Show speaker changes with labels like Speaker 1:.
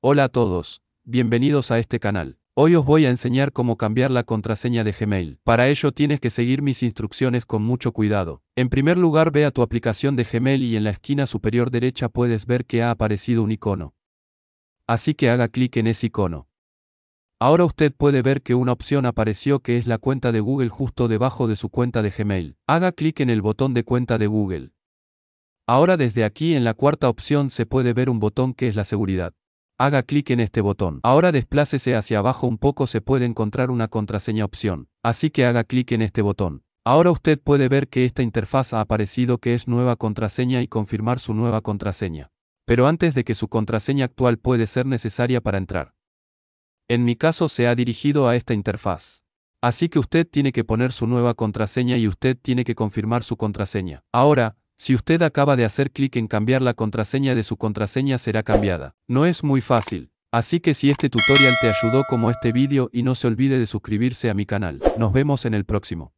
Speaker 1: Hola a todos, bienvenidos a este canal. Hoy os voy a enseñar cómo cambiar la contraseña de Gmail. Para ello tienes que seguir mis instrucciones con mucho cuidado. En primer lugar ve a tu aplicación de Gmail y en la esquina superior derecha puedes ver que ha aparecido un icono. Así que haga clic en ese icono. Ahora usted puede ver que una opción apareció que es la cuenta de Google justo debajo de su cuenta de Gmail. Haga clic en el botón de cuenta de Google. Ahora desde aquí en la cuarta opción se puede ver un botón que es la seguridad haga clic en este botón. Ahora desplácese hacia abajo un poco, se puede encontrar una contraseña opción, así que haga clic en este botón. Ahora usted puede ver que esta interfaz ha aparecido que es nueva contraseña y confirmar su nueva contraseña. Pero antes de que su contraseña actual puede ser necesaria para entrar. En mi caso se ha dirigido a esta interfaz. Así que usted tiene que poner su nueva contraseña y usted tiene que confirmar su contraseña. Ahora, si usted acaba de hacer clic en cambiar la contraseña de su contraseña será cambiada. No es muy fácil. Así que si este tutorial te ayudó como este vídeo y no se olvide de suscribirse a mi canal. Nos vemos en el próximo.